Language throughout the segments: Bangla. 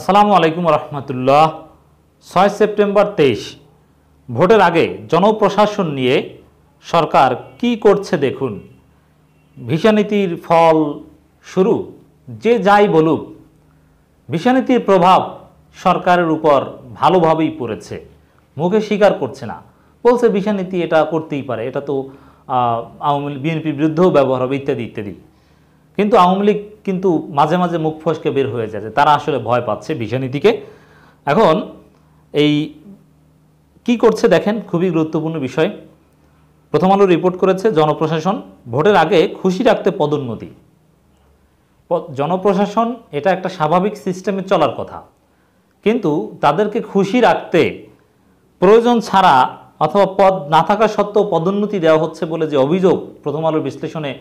আসসালামু আলাইকুম রহমতুল্লাহ ছয় সেপ্টেম্বর তেইশ ভোটের আগে জনপ্রশাসন নিয়ে সরকার কি করছে দেখুন ভিসানীতির ফল শুরু যে যাই বলুক ভিসানীতির প্রভাব সরকারের উপর ভালোভাবেই পড়েছে মুখে স্বীকার করছে না বলছে ভিসানীতি এটা করতেই পারে এটা তো আওয়ামী বিএনপির বিরুদ্ধেও ব্যবহার হবে ইত্যাদি ইত্যাদি কিন্তু আওয়ামী লীগ কিন্তু মাঝে মাঝে মুখ ফসকে বের হয়ে যাচ্ছে তারা আসলে ভয় পাচ্ছে বিষয়নীতিকে এখন এই কি করছে দেখেন খুবই গুরুত্বপূর্ণ বিষয় প্রথম আলো রিপোর্ট করেছে জনপ্রশাসন ভোটের আগে খুশি রাখতে পদোন্নতি জনপ্রশাসন এটা একটা স্বাভাবিক সিস্টেমে চলার কথা কিন্তু তাদেরকে খুশি রাখতে প্রয়োজন ছাড়া অথবা পদ না থাকা সত্ত্বেও পদোন্নতি দেওয়া হচ্ছে বলে যে অভিযোগ প্রথম আলোর বিশ্লেষণে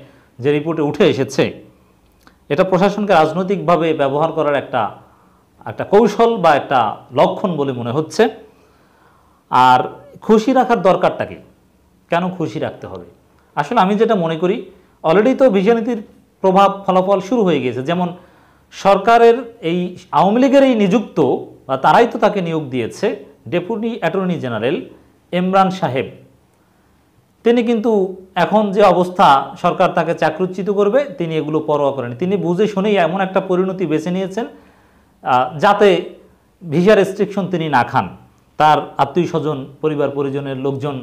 যে রিপোর্টে উঠে এসেছে এটা প্রশাসনকে রাজনৈতিকভাবে ব্যবহার করার একটা একটা কৌশল বা একটা লক্ষণ বলে মনে হচ্ছে আর খুশি রাখার দরকারটা কি কেন খুশি রাখতে হবে আসলে আমি যেটা মনে করি অলরেডি তো ভিসানীতির প্রভাব ফলাফল শুরু হয়ে গিয়েছে যেমন সরকারের এই আওয়ামী লীগের এই নিযুক্ত বা তারাই তো তাকে নিয়োগ দিয়েছে ডেপুটি অ্যাটর্নি জেনারেল ইমরান সাহেব তিনি কিন্তু এখন যে অবস্থা সরকার তাকে চাকরুচ্যুত করবে তিনি এগুলো পরোয়া করেন তিনি বুঝে শুনেই এমন একটা পরিণতি বেছে নিয়েছেন যাতে ভিসা রেস্ট্রিকশন তিনি না খান তার আত্মীয় স্বজন পরিবার পরিজনের লোকজন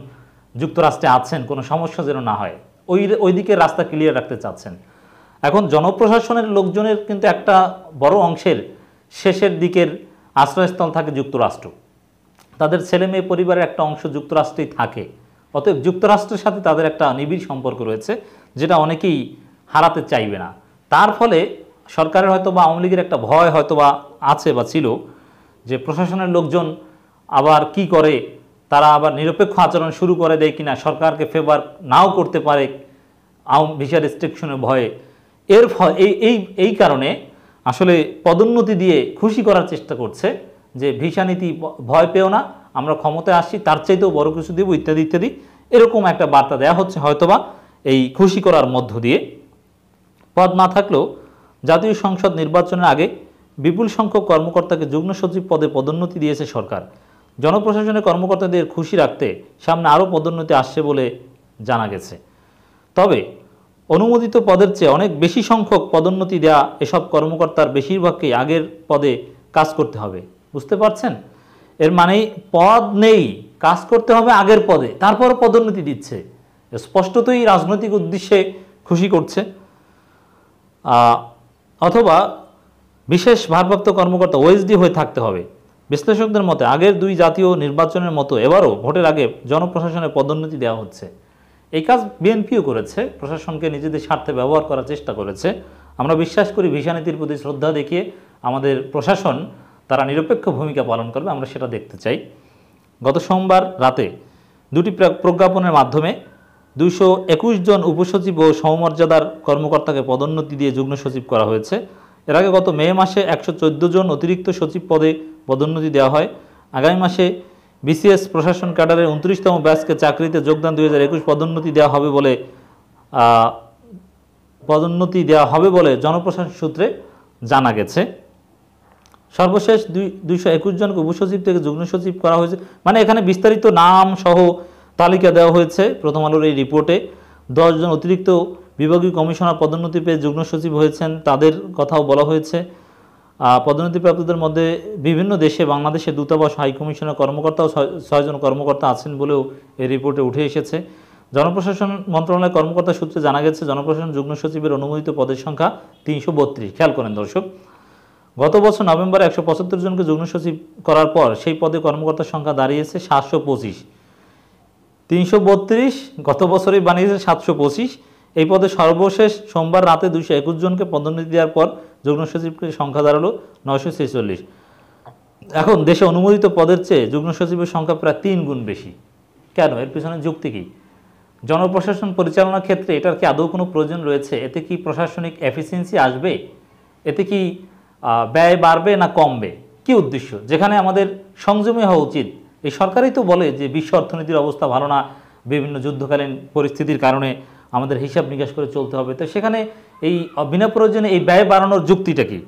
যুক্তরাষ্ট্রে আছেন কোনো সমস্যা যেন না হয় ওই ওই দিকে রাস্তা ক্লিয়ার রাখতে চাচ্ছেন এখন জনপ্রশাসনের লোকজনের কিন্তু একটা বড় অংশের শেষের দিকের আশ্রয়স্থল থাকে যুক্তরাষ্ট্র তাদের ছেলে মেয়ে পরিবারের একটা অংশ যুক্তরাষ্ট্রেই থাকে অতএব যুক্তরাষ্ট্রের সাথে তাদের একটা নিবিড় সম্পর্ক রয়েছে যেটা অনেকেই হারাতে চাইবে না তার ফলে সরকারের হয়তো বা আওয়ামী লীগের একটা ভয় হয়তো বা আছে বা ছিল যে প্রশাসনের লোকজন আবার কি করে তারা আবার নিরপেক্ষ আচরণ শুরু করে দেয় কিনা সরকারকে ফেভার নাও করতে পারে আওয়াম ভিসা রেস্ট্রিকশনের ভয়ে এর এই এই এই কারণে আসলে পদোন্নতি দিয়ে খুশি করার চেষ্টা করছে যে ভিসা নীতি ভয় পেও না আমরা ক্ষমতায় আসছি তার চাইতেও বড় কিছু দেব ইত্যাদি ইত্যাদি এরকম একটা বার্তা দেয়া হচ্ছে হয়তোবা এই খুশি করার মধ্য দিয়ে পদ না থাকলেও জাতীয় সংসদ নির্বাচনের আগে বিপুল সংখ্যক কর্মকর্তাকে যুগ্ম সচিব পদে পদোন্নতি দিয়েছে সরকার জনপ্রশাসনের কর্মকর্তাদের খুশি রাখতে সামনে আরও পদোন্নতি আসছে বলে জানা গেছে তবে অনুমোদিত পদের চেয়ে অনেক বেশি সংখ্যক পদোন্নতি দেয়া এসব কর্মকর্তার বেশিরভাগকেই আগের পদে কাজ করতে হবে বুঝতে পারছেন এর মানে পদ নেই কাজ করতে হবে আগের পদে তারপর পদোন্নতি দিচ্ছে স্পষ্টতই রাজনৈতিক উদ্দেশ্যে খুশি করছে অথবা বিশেষ ভারপ্রাপ্ত কর্মকর্তা ওএসডি হয়ে থাকতে হবে বিশ্লেষকদের মতে আগের দুই জাতীয় নির্বাচনের মতো এবারও ভোটের আগে জনপ্রশাসনে পদোন্নতি দেওয়া হচ্ছে এই কাজ বিএনপিও করেছে প্রশাসনকে নিজেদের স্বার্থে ব্যবহার করার চেষ্টা করেছে আমরা বিশ্বাস করি ভিসা নীতির প্রতি শ্রদ্ধা দেখিয়ে আমাদের প্রশাসন তারা নিরপেক্ষ ভূমিকা পালন করবে আমরা সেটা দেখতে চাই গত সোমবার রাতে দুটি প্রজ্ঞাপনের মাধ্যমে দুশো একুশ জন উপসচিব ও সমমর্যাদার কর্মকর্তাকে পদোন্নতি দিয়ে যুগ্ম সচিব করা হয়েছে এর আগে গত মে মাসে একশো জন অতিরিক্ত সচিব পদে পদোন্নতি দেওয়া হয় আগামী মাসে বিসিএস প্রশাসন ক্যাডারের উনত্রিশতম ব্যাচকে চাকরিতে যোগদান দুই পদোন্নতি দেওয়া হবে বলে পদোন্নতি দেওয়া হবে বলে জনপ্রশাসন সূত্রে জানা গেছে সর্বশেষ দুইশো একুশ জনকে উপসচিব থেকে যুগ্ম সচিব করা হয়েছে মানে এখানে বিস্তারিত নাম সহ তালিকা দেওয়া হয়েছে প্রথম আলোর এই রিপোর্টে দশজন অতিরিক্ত বিভাগীয় কমিশনার পদোন্নতি পেয়ে যুগ্ম সচিব হয়েছেন তাদের কথাও বলা হয়েছে পদোন্নতিপ্রাপ্তদের মধ্যে বিভিন্ন দেশে বাংলাদেশে দূতাবাস হাইকমিশনের কর্মকর্তা ও ছয়জন কর্মকর্তা আছেন বলেও এই রিপোর্টে উঠে এসেছে জনপ্রশাসন মন্ত্রণালয়ের কর্মকর্তা সূত্রে জানা গেছে জনপ্রশাসন যুগ্ম সচিবের অনুমোদিত পদের সংখ্যা তিনশো খেয়াল করেন দর্শক গত বছর নভেম্বরে একশো পঁচাত্তর জনকে যুগ্ম সচিব করার পর সেই পদে কর্মকর্তার সংখ্যা দাঁড়িয়েছে সাতশো পঁচিশ তিনশো বত্রিশ গত বছরেই বানিয়েছে সাতশো পঁচিশ এই পদে সর্বশেষ সোমবার রাতে দুশো একুশ জনকে পদোন্নতি দেওয়ার পর যুগ্ম সচিবকে সংখ্যা দাঁড়ালো নয়শো ছেচল্লিশ এখন দেশে অনুমোদিত পদের চেয়ে যুগ্ম সচিবের সংখ্যা প্রায় তিন গুণ বেশি কেন এর পিছনে যুক্তি কী জনপ্রশাসন পরিচালনার ক্ষেত্রে এটার কি আদৌ কোনো প্রয়োজন রয়েছে এতে কি প্রশাসনিক এফিসিয়েন্সি আসবে এতে কি ব্যয় বাড়বে না কমবে কি উদ্দেশ্য যেখানে আমাদের সংযমী হওয়া উচিত এই সরকারই তো বলে যে বিশ্ব অর্থনীতির অবস্থা ভালো না বিভিন্ন যুদ্ধকালীন পরিস্থিতির কারণে আমাদের হিসাব নিকাশ করে চলতে হবে তো সেখানে এই বিনা প্রয়োজনে এই ব্যয় বাড়ানোর যুক্তিটা কি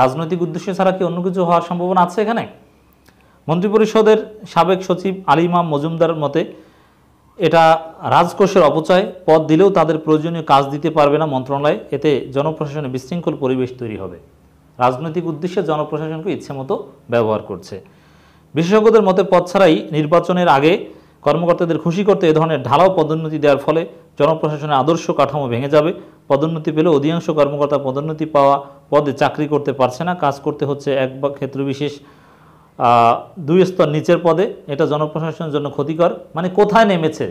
রাজনৈতিক উদ্দেশ্য ছাড়া কি অন্য কিছু হওয়ার সম্ভাবনা আছে এখানে মন্ত্রিপরিষদের সাবেক সচিব আলিমা মজুমদার মতে এটা রাজকোষের অপচয় পদ দিলেও তাদের প্রয়োজনীয় কাজ দিতে পারবে না মন্ত্রণালয় এতে জনপ্রশাসনে বিশৃঙ্খল পরিবেশ তৈরি হবে রাজনৈতিক উদ্দেশ্যে জনপ্রশাসনকে ইচ্ছে মতো ব্যবহার করছে বিশেষজ্ঞদের মতে পদ ছাড়াই নির্বাচনের আগে কর্মকর্তাদের খুশি করতে এ ধরনের ঢালাও পদোন্নতি দেওয়ার ফলে জনপ্রশাসনের আদর্শ কাঠামো ভেঙে যাবে পদোন্নতি পেলে অধিকাংশ কর্মকর্তা পদোন্নতি পাওয়া পদে চাকরি করতে পারছে না কাজ করতে হচ্ছে এক বা ক্ষেত্রবিশেষ দুই স্তর নিচের পদে এটা জনপ্রশাসনের জন্য ক্ষতিকর মানে কোথায় নেমেছে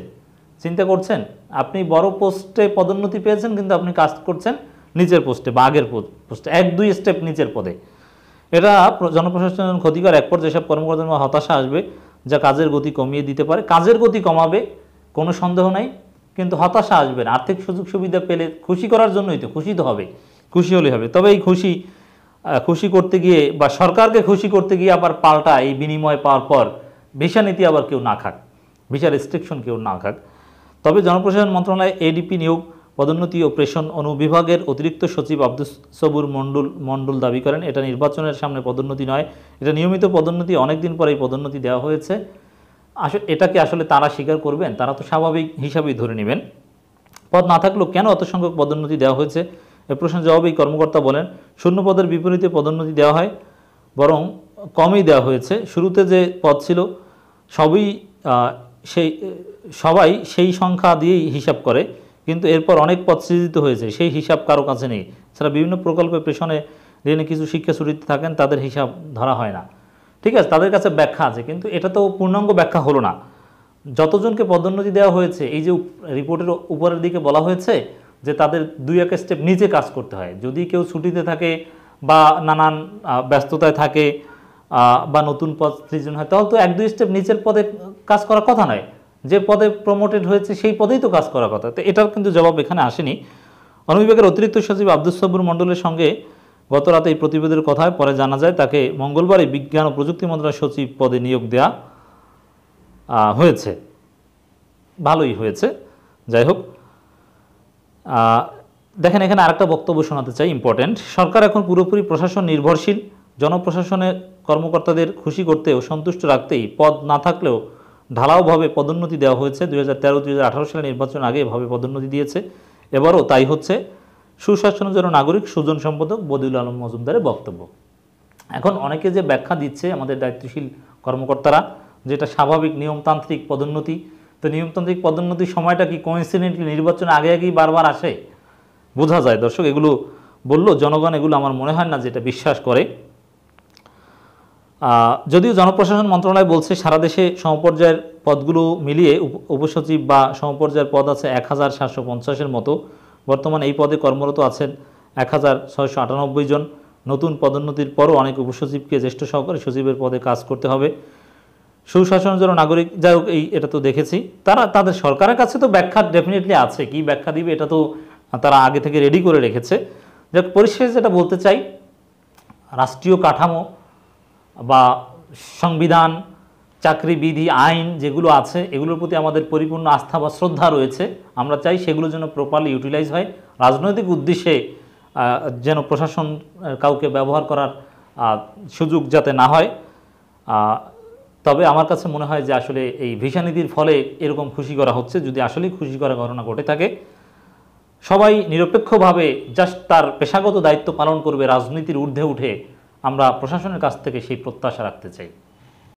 চিন্তা করছেন আপনি বড় পোস্টে পদোন্নতি পেয়েছেন কিন্তু আপনি কাজ করছেন নিচের পোস্টে বা আগের পোস্টে এক দুই স্টেপ নিচের পদে এটা জনপ্রশাসনের ক্ষতিকর এক পর যেসব কর্মকর্তার হতাশা আসবে যা কাজের গতি কমিয়ে দিতে পারে কাজের গতি কমাবে কোনো সন্দেহ নাই কিন্তু হতাশা আসবে না আর্থিক সুযোগ সুবিধা পেলে খুশি করার জন্যই তো খুশি তো হবে খুশি হলে হবে তবে এই খুশি খুশি করতে গিয়ে বা সরকারকে খুশি করতে গিয়ে আবার পাল্টা এই বিনিময় পাওয়ার পর ভিসা নীতি আবার কেউ না খাক ভিসা রেস্ট্রিকশন কেউ না খাক তবে জনপ্রশাসন মন্ত্রণালয় এডিপি নিয়োগ পদোন্নতি ও প্রেষণ অনুবিভাগের অতিরিক্ত সচিব আব্দুস সবুর মণ্ডল মন্ডল দাবি করেন এটা নির্বাচনের সামনে পদোন্নতি নয় এটা নিয়মিত পদোন্নতি অনেকদিন পরে এই পদোন্নতি দেওয়া হয়েছে আসলে এটাকে আসলে তারা স্বীকার করবেন তারা তো স্বাভাবিক হিসাবেই ধরে নেবেন পদ না থাকলেও কেন অত সংখ্যক পদোন্নতি দেওয়া হয়েছে এ প্রশ্নের জবাবেই কর্মকর্তা বলেন শূন্য পদের বিপরীতে পদোন্নতি দেওয়া হয় বরং কমই দেওয়া হয়েছে শুরুতে যে পদ ছিল সবই সেই সবাই সেই সংখ্যা দিয়েই হিসাব করে কিন্তু এরপর অনেক পথ সৃজিত হয়েছে সেই হিসাব কারো কাছে নেই সেটা বিভিন্ন প্রকল্পের পেছনে যিনি কিছু শিক্ষা ছুটিতে থাকেন তাদের হিসাব ধরা হয় না ঠিক আছে তাদের কাছে ব্যাখ্যা আছে কিন্তু এটা তো পূর্ণাঙ্গ ব্যাখ্যা হলো না যতজনকে পদোন্নতি দেওয়া হয়েছে এই যে রিপোর্টের উপরের দিকে বলা হয়েছে যে তাদের দুই এক স্টেপ নিজে কাজ করতে হয় যদি কেউ ছুটিতে থাকে বা নানান ব্যস্ততায় থাকে বা নতুন পদ সৃজন হয় তাহলে তো এক দুই স্টেপ নিচের পদে কাজ করার কথা নয় যে পদে প্রমোটেড হয়েছে সেই পদেই তো কাজ করার কথা তো এটার কিন্তু জবাব এখানে আসেনি অনুবিভাগের অতিরিক্ত সচিব আব্দুল সবুর মণ্ডলের সঙ্গে গত রাতে এই প্রতিবেদনের কথায় পরে জানা যায় তাকে মঙ্গলবারে বিজ্ঞান ও প্রযুক্তি মন্ত্রণালয় সচিব পদে নিয়োগ দেওয়া হয়েছে ভালোই হয়েছে যাই হোক দেখেন এখানে আরেকটা বক্তব্য শোনাতে চাই ইম্পর্টেন্ট সরকার এখন পুরোপুরি প্রশাসন নির্ভরশীল জনপ্রশাসনের কর্মকর্তাদের খুশি করতে ও সন্তুষ্ট রাখতেই পদ না থাকলেও ঢালাওভাবে পদোন্নতি দেওয়া হয়েছে দুই হাজার তেরো দুই সালের নির্বাচন আগে এভাবে পদোন্নতি দিয়েছে এবারও তাই হচ্ছে সুশাসনের জন্য নাগরিক সুজন সম্পাদক বদিউল আলম মজুমদারের বক্তব্য এখন অনেকে যে ব্যাখ্যা দিচ্ছে আমাদের দায়িত্বশীল কর্মকর্তারা যেটা স্বাভাবিক নিয়মতান্ত্রিক পদোন্নতি তো নিয়মতান্ত্রিক পদোন্নতির সময়টা কি কোয়েসিডেন্টলি নির্বাচন আগে আগেই বারবার আসে বোঝা যায় দর্শক এগুলো বললো জনগণ এগুলো আমার মনে হয় না যেটা বিশ্বাস করে যদিও জনপ্রশাসন মন্ত্রণালয় বলছে সারা দেশে সমপর্যায়ের পদগুলো মিলিয়ে উপসচিব বা সমপর্যায়ের পদ আছে এক হাজার সাতশো পঞ্চাশের মতো বর্তমানে এই পদে কর্মরত আছেন এক হাজার ছয়শো আটানব্বই জন নতুন পদোন্নতির পরও অনেক উপসচিবকে জ্যেষ্ঠ সহকারী সচিবের পদে কাজ করতে হবে সুশাসনের জন্য নাগরিক যাই হোক এই এটা তো দেখেছি তারা তাদের সরকারের কাছে তো ব্যাখ্যা ডেফিনেটলি আছে কি ব্যাখ্যা দিবে এটা তো তারা আগে থেকে রেডি করে রেখেছে যাক পরিশেষে যেটা বলতে চাই রাষ্ট্রীয় কাঠামো বা সংবিধান চাকরিবিধি আইন যেগুলো আছে এগুলোর প্রতি আমাদের পরিপূর্ণ আস্থা বা শ্রদ্ধা রয়েছে আমরা চাই সেগুলো যেন প্রপারলি ইউটিলাইজ হয় রাজনৈতিক উদ্দেশ্যে যেন প্রশাসন কাউকে ব্যবহার করার সুযোগ যাতে না হয় তবে আমার কাছে মনে হয় যে আসলে এই ভিসা নীতির ফলে এরকম খুশি করা হচ্ছে যদি আসলেই খুশি করা ঘটনা ঘটে থাকে সবাই নিরপেক্ষভাবে জাস্ট তার পেশাগত দায়িত্ব পালন করবে রাজনীতির ঊর্ধ্বে উঠে আমরা প্রশাসনের কাছ থেকে সেই প্রত্যাশা রাখতে চাই